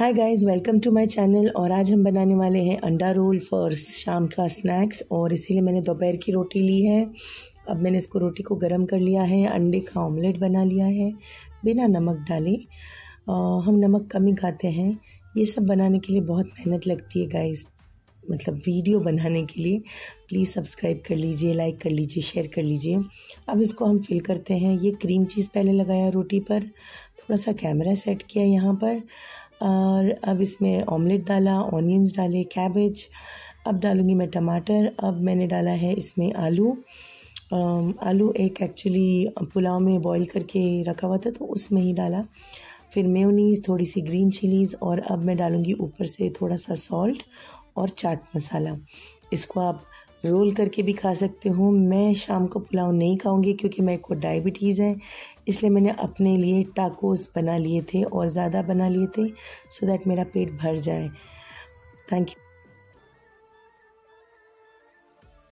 hi guys welcome to my channel और आज हम बनाने वाले हैं अंडा रोल फॉर शाम का स्नैक्स और इसीलिए मैंने दोपहर की रोटी ली है अब मैंने इसको रोटी को गर्म कर लिया है अंडे का ऑमलेट बना लिया है बिना नमक डाले आ, हम नमक कम ही खाते हैं ये सब बनाने के लिए बहुत मेहनत लगती है गाइस मतलब वीडियो बनाने के लिए प्लीज़ सब्सक्राइब कर लीजिए लाइक कर लीजिए शेयर कर लीजिए अब इसको हम फिल करते हैं ये क्रीम चीज़ पहले लगाया रोटी पर थोड़ा सा कैमरा सेट किया यहाँ पर और अब इसमें ऑमलेट डाला ऑनियंस डाले कैबेज अब डालूँगी मैं टमाटर अब मैंने डाला है इसमें आलू आलू एक एक्चुअली पुलाव में बॉईल करके रखा हुआ था तो उसमें ही डाला फिर मेयोनीज थोड़ी सी ग्रीन चिलीज़ और अब मैं डालूँगी ऊपर से थोड़ा सा सॉल्ट और चाट मसाला इसको आप रोल करके भी खा सकते हो मैं शाम को पुलाव नहीं खाऊंगी क्योंकि मेरे को डायबिटीज़ है इसलिए मैंने अपने लिए टाकोस बना लिए थे और ज़्यादा बना लिए थे सो so दैट मेरा पेट भर जाए थैंक यू